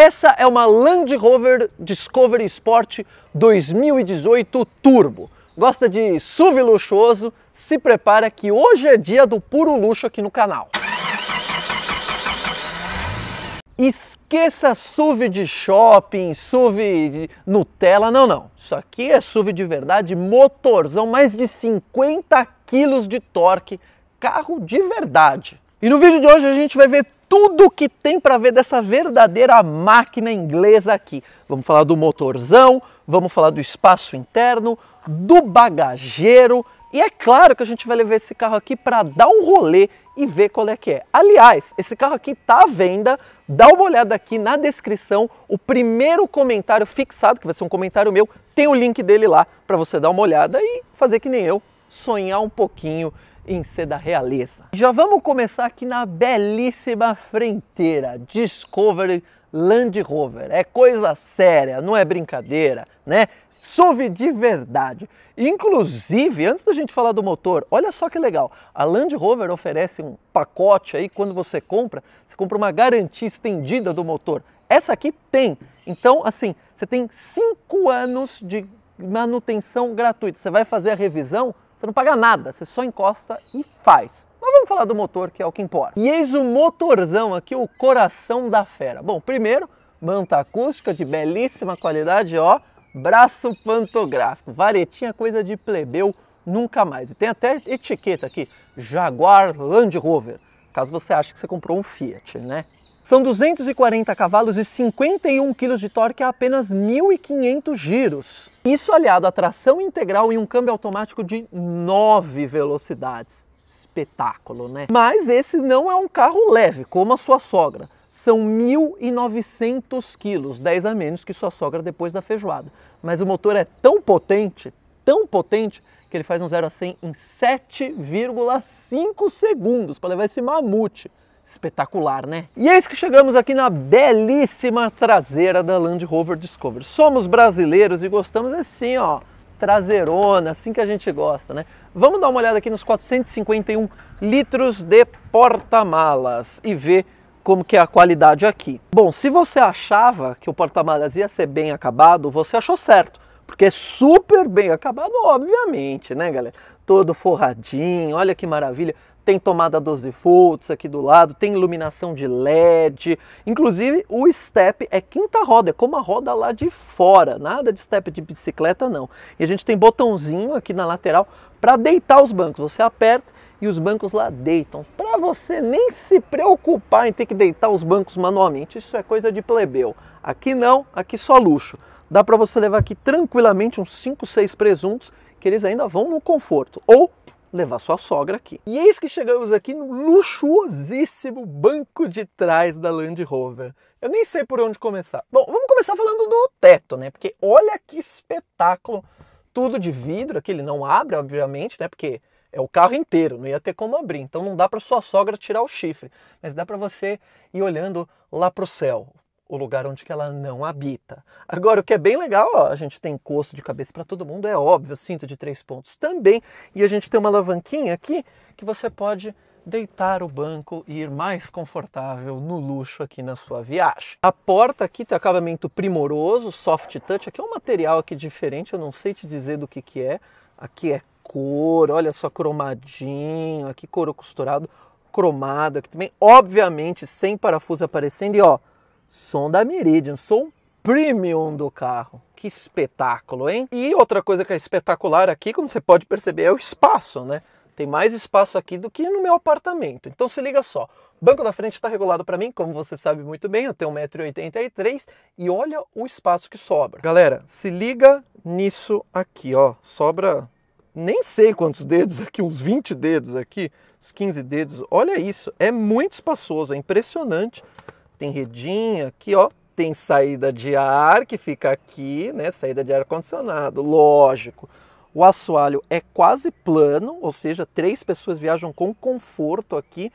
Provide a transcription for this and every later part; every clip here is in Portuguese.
Essa é uma Land Rover Discovery Sport 2018 Turbo. Gosta de SUV luxuoso? Se prepara que hoje é dia do puro luxo aqui no canal. Esqueça SUV de shopping, SUV de Nutella, não, não. Isso aqui é SUV de verdade, motorzão, mais de 50 quilos de torque, carro de verdade. E no vídeo de hoje a gente vai ver tudo que tem para ver dessa verdadeira máquina inglesa aqui. Vamos falar do motorzão, vamos falar do espaço interno, do bagageiro e é claro que a gente vai levar esse carro aqui para dar um rolê e ver qual é que é. Aliás, esse carro aqui está à venda, dá uma olhada aqui na descrição, o primeiro comentário fixado, que vai ser um comentário meu, tem o link dele lá para você dar uma olhada e fazer que nem eu, sonhar um pouquinho em ser da realeza. Já vamos começar aqui na belíssima fronteira Discovery Land Rover. É coisa séria, não é brincadeira, né? SUV de verdade. Inclusive, antes da gente falar do motor, olha só que legal. A Land Rover oferece um pacote aí quando você compra, você compra uma garantia estendida do motor. Essa aqui tem. Então, assim, você tem cinco anos de manutenção gratuita. Você vai fazer a revisão, você não paga nada, você só encosta e faz. Mas vamos falar do motor, que é o que importa. E eis o motorzão aqui, o coração da fera. Bom, primeiro, manta acústica de belíssima qualidade, ó. Braço pantográfico, varetinha coisa de plebeu, nunca mais. E tem até etiqueta aqui, Jaguar Land Rover, caso você ache que você comprou um Fiat, né? São 240 cavalos e 51 kg de torque a apenas 1.500 giros. Isso aliado à tração integral e um câmbio automático de 9 velocidades. Espetáculo, né? Mas esse não é um carro leve, como a sua sogra são 1.900 quilos, 10 a menos que sua sogra depois da feijoada. Mas o motor é tão potente, tão potente, que ele faz um 0 a 100 em 7,5 segundos para levar esse mamute espetacular, né? E eis é que chegamos aqui na belíssima traseira da Land Rover Discovery. Somos brasileiros e gostamos assim, ó, traseirona, assim que a gente gosta, né? Vamos dar uma olhada aqui nos 451 litros de porta-malas e ver como que é a qualidade aqui. Bom, se você achava que o porta-malas ia ser bem acabado, você achou certo porque é super bem acabado, obviamente, né, galera? Todo forradinho, olha que maravilha tem tomada 12 volts aqui do lado, tem iluminação de LED. Inclusive, o step é quinta roda, é como a roda lá de fora, nada de step de bicicleta não. E a gente tem botãozinho aqui na lateral para deitar os bancos. Você aperta e os bancos lá deitam. Para você nem se preocupar em ter que deitar os bancos manualmente, isso é coisa de plebeu. Aqui não, aqui só luxo. Dá para você levar aqui tranquilamente uns 5, 6 presuntos que eles ainda vão no conforto. Ou levar sua sogra aqui. E eis que chegamos aqui no luxuosíssimo banco de trás da Land Rover. Eu nem sei por onde começar. Bom, vamos começar falando do teto, né? Porque olha que espetáculo! Tudo de vidro, aqui ele não abre, obviamente, né? Porque é o carro inteiro, não ia ter como abrir. Então não dá para sua sogra tirar o chifre, mas dá para você ir olhando lá para o céu o lugar onde que ela não habita. Agora, o que é bem legal, ó, a gente tem encosto de cabeça para todo mundo, é óbvio, cinto de três pontos também, e a gente tem uma alavanquinha aqui que você pode deitar o banco e ir mais confortável no luxo aqui na sua viagem. A porta aqui tem acabamento primoroso, soft touch, aqui é um material aqui diferente, eu não sei te dizer do que que é, aqui é cor, olha só cromadinho, aqui couro costurado, cromado aqui também, obviamente sem parafuso aparecendo e ó, som da Meridian, som premium do carro. Que espetáculo, hein? E outra coisa que é espetacular aqui, como você pode perceber, é o espaço, né? Tem mais espaço aqui do que no meu apartamento. Então se liga só. O banco da frente está regulado para mim, como você sabe muito bem, eu tenho 1,83m e olha o espaço que sobra. Galera, se liga nisso aqui, ó. Sobra nem sei quantos dedos aqui, uns 20 dedos aqui, uns 15 dedos. Olha isso, é muito espaçoso, é impressionante tem redinha aqui, ó, tem saída de ar que fica aqui, né? Saída de ar condicionado, lógico. O assoalho é quase plano, ou seja, três pessoas viajam com conforto aqui.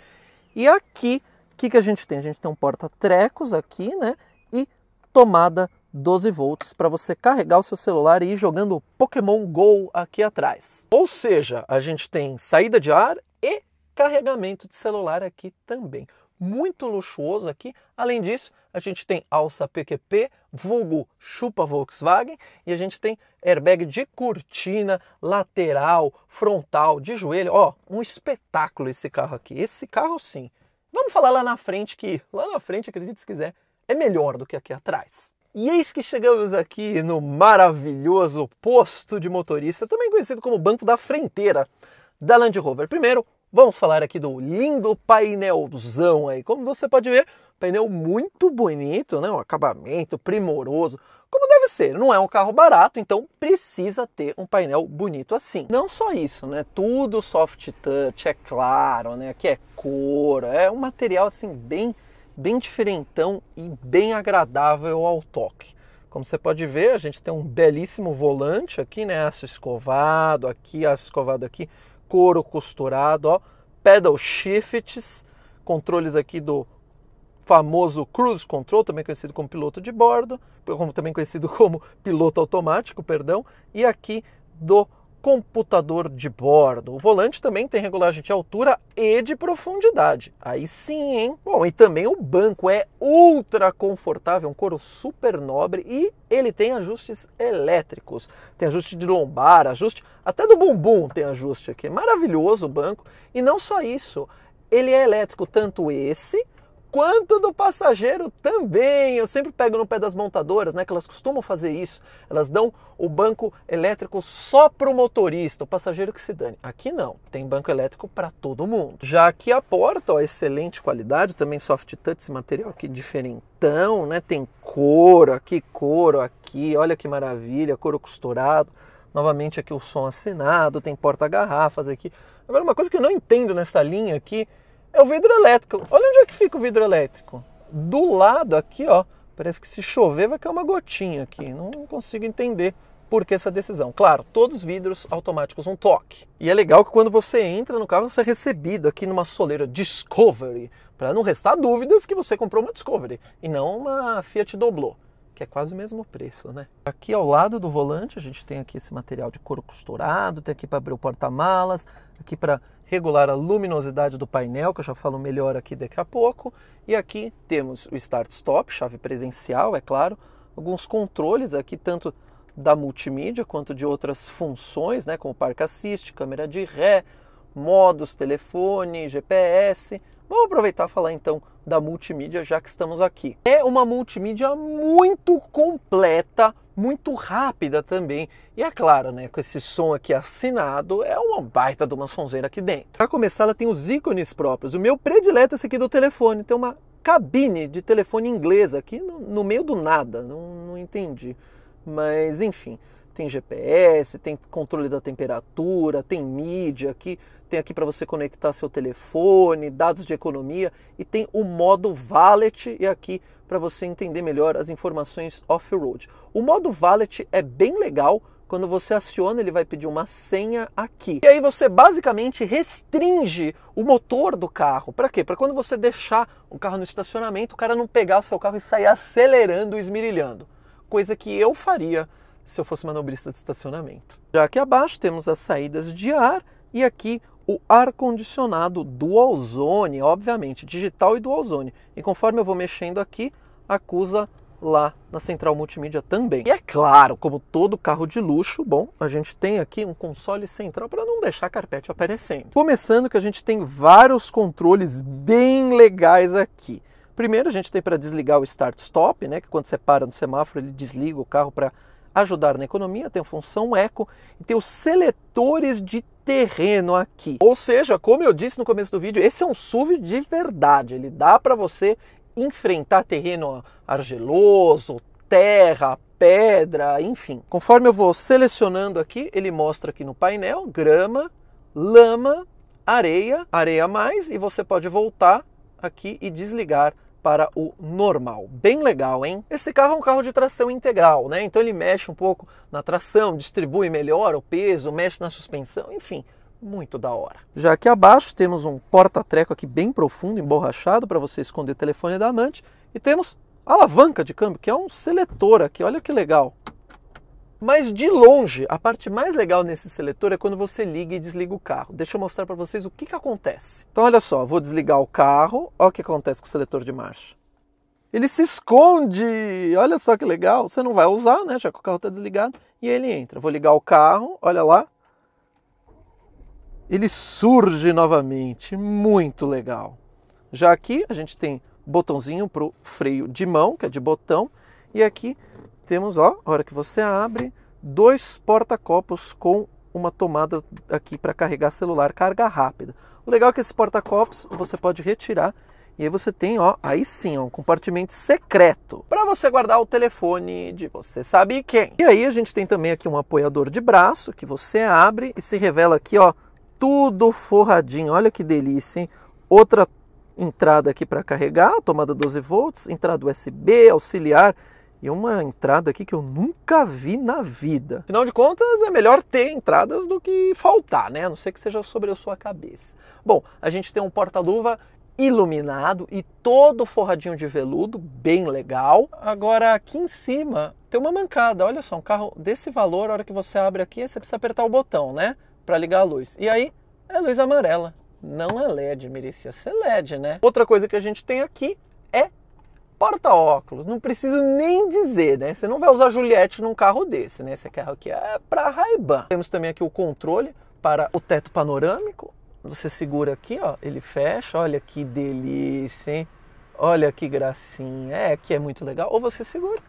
E aqui, o que, que a gente tem? A gente tem um porta-trecos aqui, né? E tomada 12 volts para você carregar o seu celular e ir jogando Pokémon Go aqui atrás. Ou seja, a gente tem saída de ar e carregamento de celular aqui também muito luxuoso aqui. Além disso, a gente tem alça PQP, vulgo chupa Volkswagen, e a gente tem airbag de cortina, lateral, frontal, de joelho. Ó, um espetáculo esse carro aqui. Esse carro sim. Vamos falar lá na frente que, lá na frente, acredite se quiser, é melhor do que aqui atrás. E eis que chegamos aqui no maravilhoso posto de motorista, também conhecido como Banco da Fronteira da Land Rover. Primeiro, Vamos falar aqui do lindo painelzão aí. Como você pode ver, painel muito bonito, né? Um acabamento primoroso, como deve ser. Não é um carro barato, então precisa ter um painel bonito assim. Não só isso, né? Tudo soft touch, é claro, né? Aqui é couro, é um material assim bem bem diferentão e bem agradável ao toque. Como você pode ver, a gente tem um belíssimo volante aqui, né? Aço escovado aqui, aço escovado aqui, couro costurado, ó, pedal shifts, controles aqui do famoso cruise control, também conhecido como piloto de bordo, como também conhecido como piloto automático, perdão, e aqui do computador de bordo. O volante também tem regulagem de altura e de profundidade. Aí sim, hein? Bom, e também o banco é ultra confortável, um couro super nobre e ele tem ajustes elétricos. Tem ajuste de lombar, ajuste até do bumbum tem ajuste aqui. Maravilhoso o banco. E não só isso, ele é elétrico tanto esse quanto do passageiro também. Eu sempre pego no pé das montadoras, né, que elas costumam fazer isso. Elas dão o banco elétrico só para o motorista, o passageiro que se dane. Aqui não, tem banco elétrico para todo mundo. Já aqui a porta, ó, excelente qualidade, também soft touch, esse material aqui diferentão, né? Tem couro aqui, couro aqui, olha que maravilha, couro costurado. Novamente aqui o som assinado, tem porta-garrafas aqui. Agora uma coisa que eu não entendo nessa linha aqui é o vidro elétrico. Olha onde é que fica o vidro elétrico. Do lado aqui, ó, parece que se chover vai cair uma gotinha aqui. Não consigo entender por que essa decisão. Claro, todos os vidros automáticos um toque. E é legal que quando você entra no carro, você é recebido aqui numa soleira Discovery, para não restar dúvidas que você comprou uma Discovery e não uma Fiat Doblo que é quase o mesmo preço, né? Aqui ao lado do volante a gente tem aqui esse material de couro costurado, tem aqui para abrir o porta-malas, aqui para regular a luminosidade do painel, que eu já falo melhor aqui daqui a pouco, e aqui temos o start-stop, chave presencial, é claro, alguns controles aqui tanto da multimídia quanto de outras funções, né, como parque assist, câmera de ré, modos, telefone, GPS, Vamos aproveitar e falar então da multimídia, já que estamos aqui. É uma multimídia muito completa, muito rápida também. E é claro, né, com esse som aqui assinado, é uma baita de uma sonzeira aqui dentro. Para começar, ela tem os ícones próprios. O meu predileto é esse aqui do telefone. Tem uma cabine de telefone inglesa aqui no, no meio do nada. Não, não entendi. Mas enfim tem GPS, tem controle da temperatura, tem mídia aqui, tem aqui para você conectar seu telefone, dados de economia e tem o modo Valet e aqui para você entender melhor as informações off-road. O modo Valet é bem legal, quando você aciona, ele vai pedir uma senha aqui. E aí você basicamente restringe o motor do carro. Para quê? Para quando você deixar o carro no estacionamento, o cara não pegar o seu carro e sair acelerando, esmirilhando. Coisa que eu faria se eu fosse manobrista de estacionamento. Já aqui abaixo temos as saídas de ar e aqui o ar-condicionado dual zone, obviamente, digital e dual zone. E conforme eu vou mexendo aqui, acusa lá na central multimídia também. E é claro, como todo carro de luxo, bom, a gente tem aqui um console central para não deixar carpete aparecendo. Começando que a gente tem vários controles bem legais aqui. Primeiro a gente tem para desligar o start stop, né, que quando você para no semáforo, ele desliga o carro para ajudar na economia, tem a função eco e tem os seletores de terreno aqui. Ou seja, como eu disse no começo do vídeo, esse é um SUV de verdade, ele dá para você enfrentar terreno argiloso, terra, pedra, enfim. Conforme eu vou selecionando aqui, ele mostra aqui no painel grama, lama, areia, areia mais e você pode voltar aqui e desligar para o normal. Bem legal, hein? Esse carro é um carro de tração integral, né? Então ele mexe um pouco na tração, distribui melhor o peso, mexe na suspensão, enfim, muito da hora. Já aqui abaixo temos um porta-treco aqui bem profundo, emborrachado, para você esconder o telefone da amante. E temos alavanca de câmbio, que é um seletor aqui, olha que legal. Mas de longe, a parte mais legal nesse seletor é quando você liga e desliga o carro. Deixa eu mostrar para vocês o que, que acontece. Então olha só, vou desligar o carro, olha o que acontece com o seletor de marcha. Ele se esconde, olha só que legal. Você não vai usar, né, já que o carro está desligado. E ele entra. Vou ligar o carro, olha lá. Ele surge novamente, muito legal. Já aqui a gente tem botãozinho para o freio de mão, que é de botão, e aqui temos, ó, a hora que você abre, dois porta-copos com uma tomada aqui para carregar celular, carga rápida. O legal é que esse porta-copos você pode retirar e aí você tem, ó, aí sim, ó, um compartimento secreto para você guardar o telefone de você sabe quem. E aí a gente tem também aqui um apoiador de braço que você abre e se revela aqui, ó, tudo forradinho. Olha que delícia, hein? Outra entrada aqui para carregar, tomada 12 volts, entrada USB, auxiliar e uma entrada aqui que eu nunca vi na vida. Afinal de contas, é melhor ter entradas do que faltar, né? A não ser que seja sobre a sua cabeça. Bom, a gente tem um porta-luva iluminado e todo forradinho de veludo, bem legal. Agora aqui em cima tem uma mancada, olha só, um carro desse valor, a hora que você abre aqui, você precisa apertar o botão, né, para ligar a luz. E aí é luz amarela. Não é LED, merecia ser é LED, né? Outra coisa que a gente tem aqui porta-óculos, não preciso nem dizer, né? Você não vai usar Juliette num carro desse, né? Esse carro aqui é para Ray-Ban. Temos também aqui o controle para o teto panorâmico. Você segura aqui, ó, ele fecha. Olha que delícia, hein? Olha que gracinha. É, que é muito legal. Ou você segura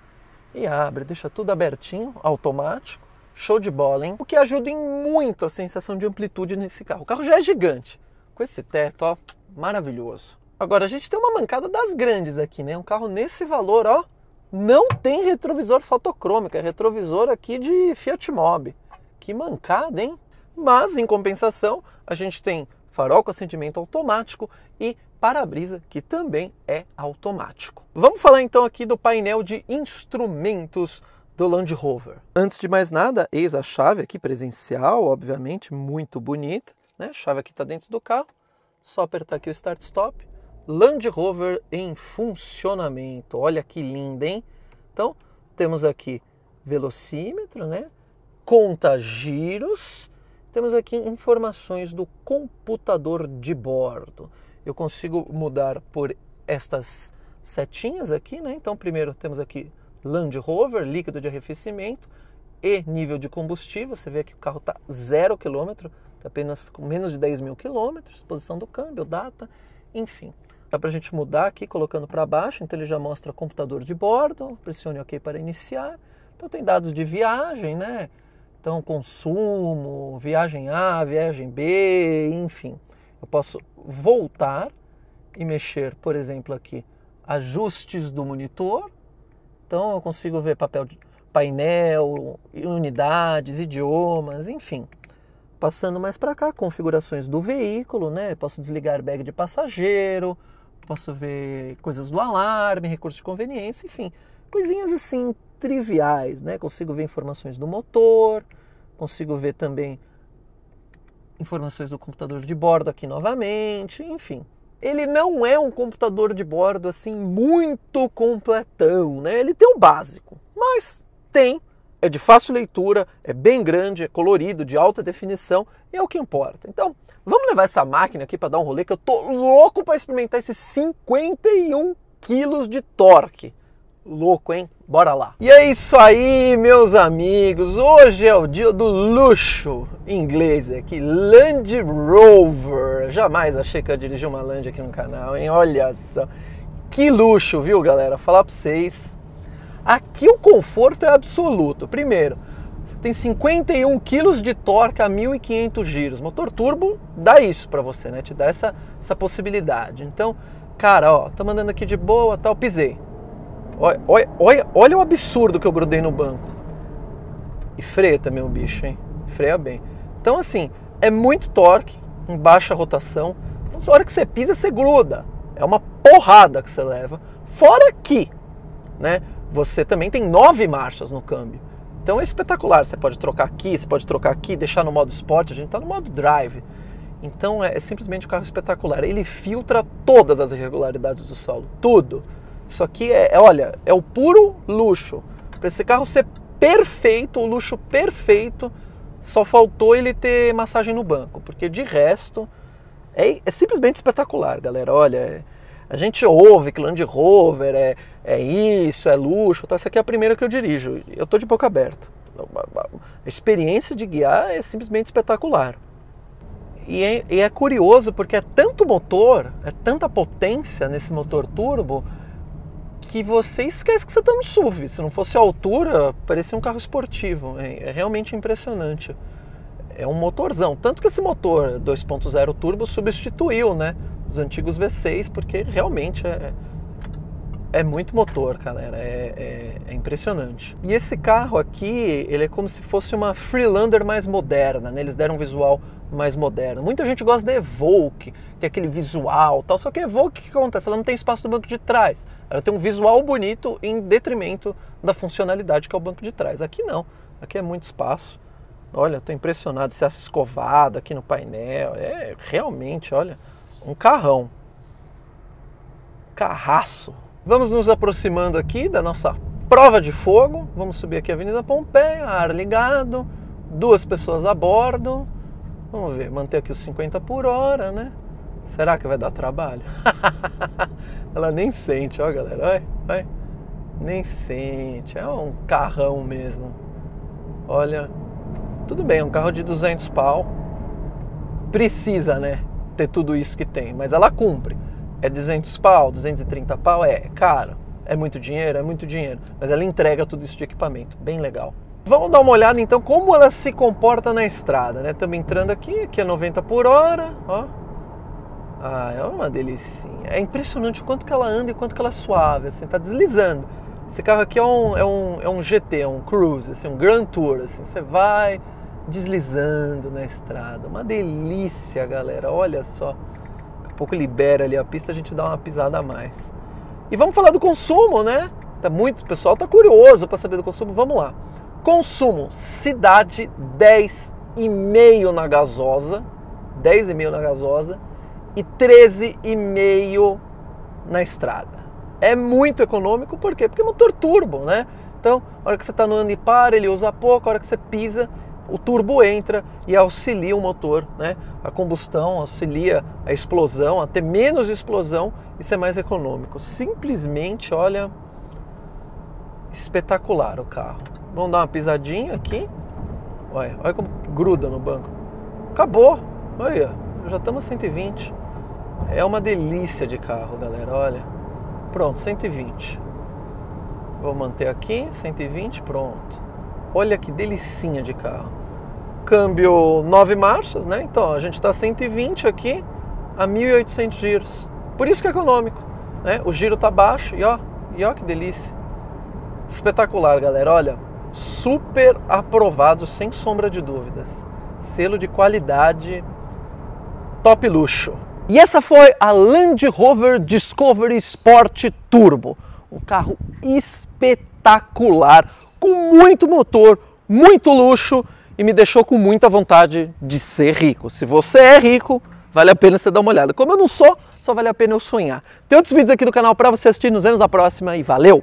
e abre, deixa tudo abertinho, automático. Show de bola, hein? O que ajuda em muito a sensação de amplitude nesse carro. O carro já é gigante. Com esse teto, ó, maravilhoso. Agora, a gente tem uma mancada das grandes aqui, né? Um carro nesse valor, ó, não tem retrovisor fotocrômico, é retrovisor aqui de Fiat Mobi. Que mancada, hein? Mas, em compensação, a gente tem farol com acendimento automático e para-brisa, que também é automático. Vamos falar então aqui do painel de instrumentos do Land Rover. Antes de mais nada, eis a chave aqui presencial, obviamente, muito bonita. Né? A chave aqui está dentro do carro, só apertar aqui o Start Stop Land Rover em funcionamento. Olha que linda, hein? Então, temos aqui velocímetro, né? Conta giros. Temos aqui informações do computador de bordo. Eu consigo mudar por estas setinhas aqui, né? Então, primeiro temos aqui Land Rover, líquido de arrefecimento e nível de combustível. Você vê que o carro está zero quilômetro, tá apenas com menos de 10 mil quilômetros, posição do câmbio, data, enfim. Dá para a gente mudar aqui colocando para baixo, então ele já mostra computador de bordo, pressione OK para iniciar. Então tem dados de viagem, né? Então consumo, viagem A, viagem B, enfim. Eu posso voltar e mexer, por exemplo, aqui, ajustes do monitor. Então eu consigo ver papel de painel, unidades, idiomas, enfim. Passando mais para cá, configurações do veículo, né? posso desligar bag de passageiro, posso ver coisas do alarme, recursos de conveniência, enfim, coisinhas assim triviais, né? Consigo ver informações do motor, consigo ver também informações do computador de bordo aqui novamente, enfim. Ele não é um computador de bordo assim muito completão, né? Ele tem o básico, mas tem, é de fácil leitura, é bem grande, é colorido, de alta definição, e é o que importa. Então, Vamos levar essa máquina aqui para dar um rolê que eu tô louco para experimentar esses 51 quilos de torque. Louco, hein? Bora lá. E é isso aí, meus amigos. Hoje é o dia do luxo em inglês aqui, Land Rover. Jamais achei que eu dirigi uma Land aqui no canal, hein? Olha só. Que luxo, viu, galera? Falar para vocês. Aqui o conforto é absoluto. Primeiro, você tem 51 quilos de torque a 1.500 giros. Motor turbo dá isso para você, né? Te dá essa, essa possibilidade. Então, cara, ó, tô mandando aqui de boa, tal, pisei. Olha, olha, olha, o absurdo que eu grudei no banco. E freia também o bicho, hein? Freia bem. Então, assim, é muito torque, em baixa rotação. Então, só hora que você pisa, você gruda. É uma porrada que você leva. Fora que, né? Você também tem nove marchas no câmbio. Então é espetacular. Você pode trocar aqui, você pode trocar aqui, deixar no modo esporte. A gente está no modo drive. Então é, é, simplesmente um carro espetacular. Ele filtra todas as irregularidades do solo, tudo. Isso aqui é, é olha, é o puro luxo. Para esse carro ser perfeito, o luxo perfeito, só faltou ele ter massagem no banco, porque de resto é, é simplesmente espetacular, galera. Olha. É a gente ouve que Land Rover é, é isso, é luxo, tá? essa aqui é a primeira que eu dirijo. Eu tô de boca aberta. A experiência de guiar é simplesmente espetacular. E é, e é curioso porque é tanto motor, é tanta potência nesse motor turbo que você esquece que você está no SUV. Se não fosse a altura, parecia um carro esportivo. É, realmente impressionante. É um motorzão. Tanto que esse motor 2.0 turbo substituiu, né? dos antigos V6, porque realmente é, é muito motor, galera. É, é, é, impressionante. E esse carro aqui, ele é como se fosse uma Freelander mais moderna, né? Eles deram um visual mais moderno. Muita gente gosta da Evoque, tem é aquele visual tal. Só que a Evoque, o que acontece? Ela não tem espaço no banco de trás. Ela tem um visual bonito em detrimento da funcionalidade que é o banco de trás. Aqui não. Aqui é muito espaço. Olha, estou impressionado. Essa escovada aqui no painel. É realmente, olha um carrão. Carraço. Vamos nos aproximando aqui da nossa prova de fogo. Vamos subir aqui a Avenida Pompeia, ar ligado, duas pessoas a bordo. Vamos ver, manter aqui os 50 por hora, né? Será que vai dar trabalho? Ela nem sente, ó galera, Vai, olha. Nem sente, é um carrão mesmo. Olha, tudo bem, é um carro de 200 pau. Precisa, né? ter tudo isso que tem, mas ela cumpre. É 200 pau, 230 pau, é caro, é muito dinheiro, é muito dinheiro, mas ela entrega tudo isso de equipamento, bem legal. Vamos dar uma olhada então como ela se comporta na estrada, né? Estamos entrando aqui, aqui é 90 por hora, ó. Ah, é uma delícia. É impressionante o quanto que ela anda e quanto que ela é suave, assim, tá deslizando. Esse carro aqui é um, é um, é um GT, é um Cruise, assim, um Grand Tour, assim, você vai, deslizando na estrada. Uma delícia, galera. Olha só. Daqui a pouco libera ali a pista, a gente dá uma pisada a mais. E vamos falar do consumo, né? Tá muito, o pessoal tá curioso para saber do consumo. Vamos lá. Consumo, cidade 10,5 na gasosa, 10,5 na gasosa e 13,5 na estrada. É muito econômico, por quê? Porque é motor turbo, né? Então, a hora que você está no ano par, ele usa pouco, a hora que você pisa, o turbo entra e auxilia o motor, né? A combustão auxilia a explosão, até menos explosão e ser é mais econômico. Simplesmente, olha, espetacular o carro. Vamos dar uma pisadinha aqui. Olha, olha como gruda no banco. Acabou. Olha, já estamos a 120. É uma delícia de carro, galera. Olha. Pronto, 120. Vou manter aqui, 120, pronto. Olha que delicinha de carro câmbio nove marchas, né? Então a gente está 120 aqui a 1.800 giros. Por isso que é econômico, né? O giro tá baixo e ó, e ó que delícia. Espetacular, galera. Olha, super aprovado sem sombra de dúvidas. Selo de qualidade top luxo. E essa foi a Land Rover Discovery Sport Turbo, um carro espetacular com muito motor, muito luxo e me deixou com muita vontade de ser rico. Se você é rico, vale a pena você dar uma olhada. Como eu não sou, só vale a pena eu sonhar. Tem outros vídeos aqui do canal para você assistir. Nos vemos na próxima e valeu!